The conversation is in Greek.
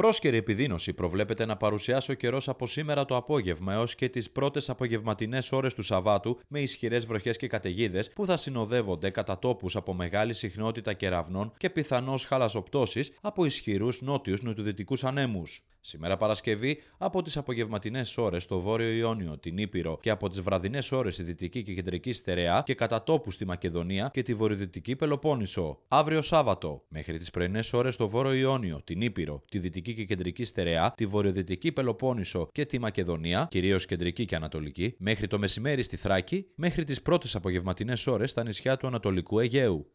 Πρόσκαιρη επιδείνωση προβλέπεται να παρουσιάσει ο καιρός από σήμερα το απόγευμα έως και τις πρώτες απογευματινές ώρες του Σαββάτου με ισχυρές βροχές και καταιγίδες που θα συνοδεύονται κατά τόπους από μεγάλη συχνότητα κεραυνών και πιθανώς χαλασοπτώσεις από ισχυρούς νότιους νοτιοδυτικούς ανέμους. Σήμερα Παρασκευή, από τις απογευματινές ώρες στο βόρειο Ιόνιο, την Ήπειρο και από τις βραδινές ώρες στη δυτική και κεντρική στερεά και κατά τόπου στη Μακεδονία και τη βορειοδυτική Πελοπόννησο. Αύριο Σάββατο, μέχρι τις πρωινές ώρες στο βόρειο Ιόνιο, την Ήπειρο, τη δυτική και κεντρική στερεά, τη βορειοδυτική Πελοπόννησο και τη Μακεδονία, κυρίως κεντρική και ανατολική, μέχρι το μεσημέρι στη Θράκη, μέχρι τις πρώτες απογευματινές ώρες στα νησιά του Ανατολικού Αιγαίου.